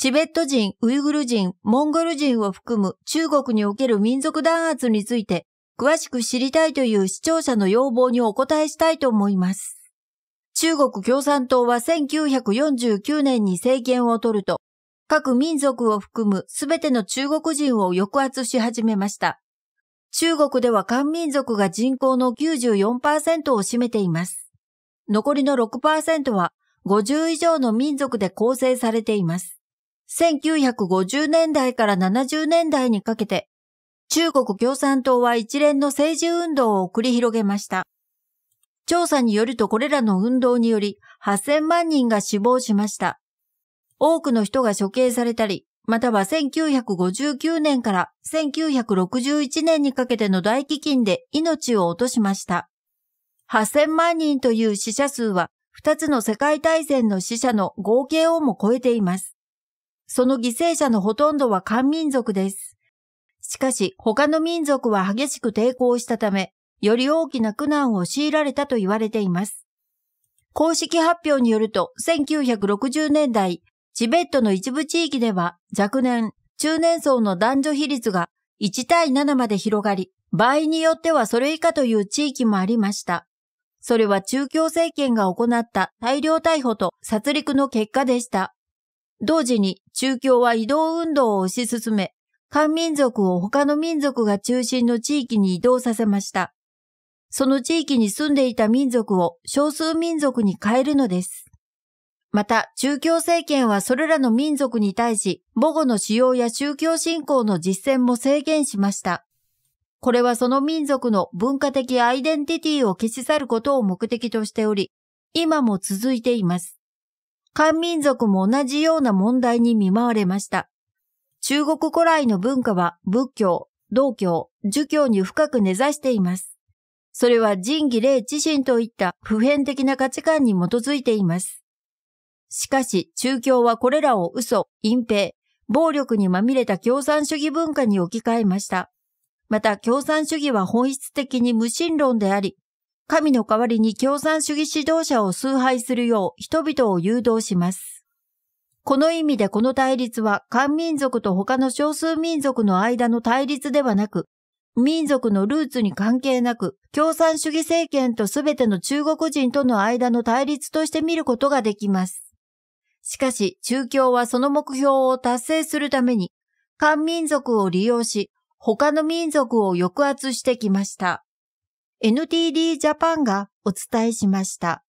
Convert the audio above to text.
チベット人、ウイグル人、モンゴル人を含む中国における民族弾圧について詳しく知りたいという視聴者の要望にお答えしたいと思います。中国共産党は1949年に政権を取ると、各民族を含むすべての中国人を抑圧し始めました。中国では漢民族が人口の94%を占めています。残りの6%は50以上の民族で構成されています。1950年代から70年代にかけて、中国共産党は一連の政治運動を繰り広げました。調査によるとこれらの運動により8000万人が死亡しました。多くの人が処刑されたり、または1959年から1961年にかけての大飢饉で命を落としました。8000万人という死者数は2つの世界大戦の死者の合計をも超えています。その犠牲者のほとんどは漢民族です。しかし他の民族は激しく抵抗したため、より大きな苦難を強いられたと言われています。公式発表によると、1960年代、チベットの一部地域では若年、中年層の男女比率が1対7まで広がり、場合によってはそれ以下という地域もありました。それは中共政権が行った大量逮捕と殺戮の結果でした。同時に中共は移動運動を推し進め、漢民族を他の民族が中心の地域に移動させました。その地域に住んでいた民族を少数民族に変えるのです。また、中共政権はそれらの民族に対し、母語の使用や宗教信仰の実践も制限しました。これはその民族の文化的アイデンティティを消し去ることを目的としており、今も続いています。漢民族も同じような問題に見舞われました。中国古来の文化は仏教、道教、儒教に深く根ざしています。それは仁義礼知心といった普遍的な価値観に基づいています。しかし、中共はこれらを嘘、隠蔽、暴力にまみれた共産主義文化に置き換えました。また、共産主義は本質的に無神論であり、神の代わりに共産主義指導者を崇拝するよう人々を誘導します。この意味でこの対立は漢民族と他の少数民族の間の対立ではなく、民族のルーツに関係なく、共産主義政権と全ての中国人との間の対立として見ることができます。しかし、中共はその目標を達成するために、漢民族を利用し、他の民族を抑圧してきました。NTD ジャパンがお伝えしました。